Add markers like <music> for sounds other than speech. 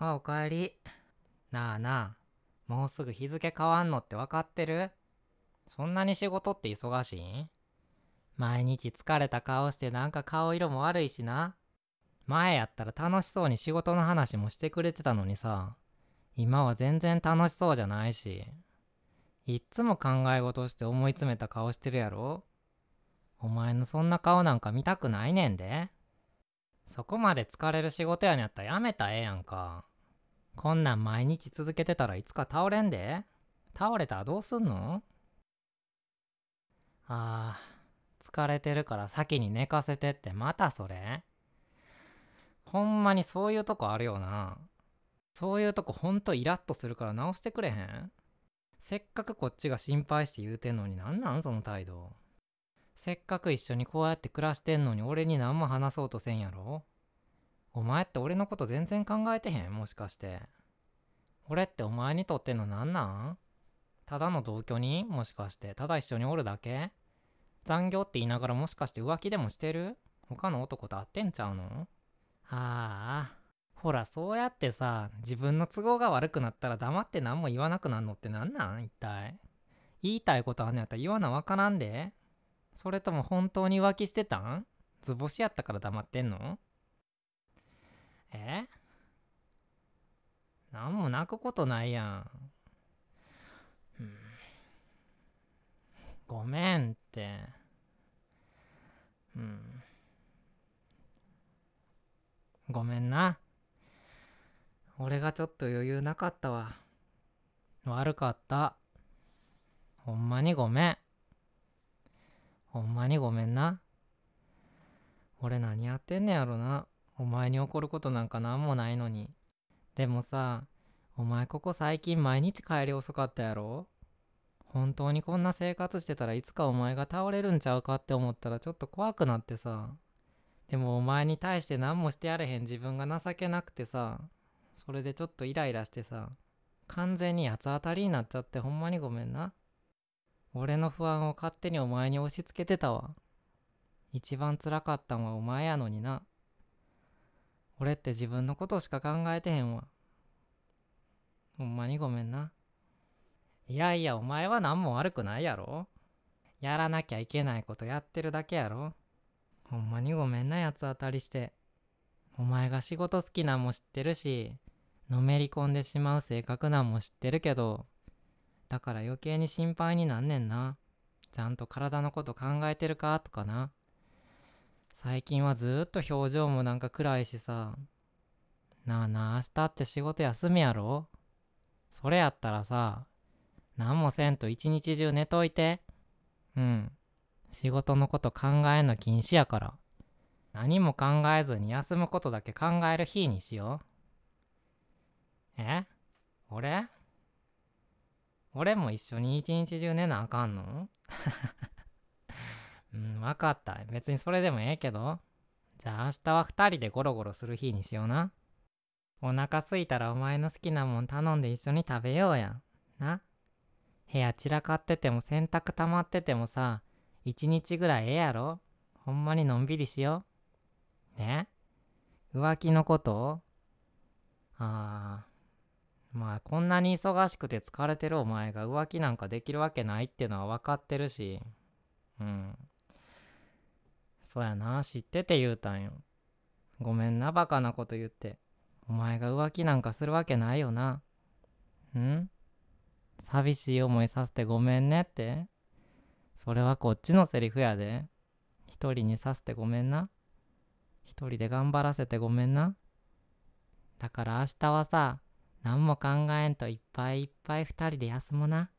あ、おかえり。なあなあ、もうすぐ日付変わんのって分かってるそんなに仕事って忙しいん毎日疲れた顔してなんか顔色も悪いしな。前やったら楽しそうに仕事の話もしてくれてたのにさ、今は全然楽しそうじゃないし、いっつも考え事して思い詰めた顔してるやろお前のそんな顔なんか見たくないねんで。そこまで疲れる仕事やねやったらやめたらええやんか。こんなん毎日続けてたらいつか倒れんで。倒れたらどうすんのああ、疲れてるから先に寝かせてってまたそれほんまにそういうとこあるよな。そういうとこほんとイラッとするから直してくれへんせっかくこっちが心配して言うてんのになんなんその態度。せっかく一緒にこうやって暮らしてんのに俺に何も話そうとせんやろお前って俺のこと全然考えてへんもしかして。俺ってお前にとっての何なんただの同居人もしかして。ただ一緒におるだけ残業って言いながらもしかして浮気でもしてる他の男と会ってんちゃうのああ。ほら、そうやってさ、自分の都合が悪くなったら黙って何も言わなくなんのって何なん一体。言いたいことあんのやったら言わなわからんで。それとも本当に浮気してたん図星やったから黙ってんのえなんも泣くことないやん。ごめんって。うん。ごめんな。俺がちょっと余裕なかったわ。悪かった。ほんまにごめん。ほんまにごめんな。俺何やってんねやろな。お前に怒ることなんかなんもないのに。でもさ、お前ここ最近毎日帰り遅かったやろ本当にこんな生活してたらいつかお前が倒れるんちゃうかって思ったらちょっと怖くなってさ。でもお前に対して何もしてやれへん自分が情けなくてさ、それでちょっとイライラしてさ、完全に八つ当たりになっちゃってほんまにごめんな。俺の不安を勝手にお前に押し付けてたわ。一番辛かったんはお前やのにな。俺って自分のことしか考えてへんわ。ほんまにごめんな。いやいや、お前は何も悪くないやろ。やらなきゃいけないことやってるだけやろ。ほんまにごめんな、八つ当たりして。お前が仕事好きなんも知ってるし、のめり込んでしまう性格なんも知ってるけど、だから余計に心配になんねんな。ちゃんと体のこと考えてるかとかな。最近はずっと表情もなんか暗いしさ。なあなあ、明日って仕事休みやろそれやったらさ、何もせんと一日中寝といて。うん。仕事のこと考えんの禁止やから。何も考えずに休むことだけ考える日にしよう。え俺俺も一緒に一日中寝なあかんの <laughs> うん、わかった。別にそれでもええけど。じゃあ明日は二人でゴロゴロする日にしような。お腹すいたらお前の好きなもん頼んで一緒に食べようや。な。部屋散らかってても洗濯溜まっててもさ、一日ぐらいええやろほんまにのんびりしよう。ね浮気のことああ、まあこんなに忙しくて疲れてるお前が浮気なんかできるわけないってのは分かってるしうんそうやな知ってて言うたんよごめんなバカなこと言ってお前が浮気なんかするわけないよなうん寂しい思いさせてごめんねってそれはこっちのセリフやで一人にさせてごめんな一人で頑張らせてごめんなだから明日はさ何も考えんといっぱいいっぱい二人で休もな。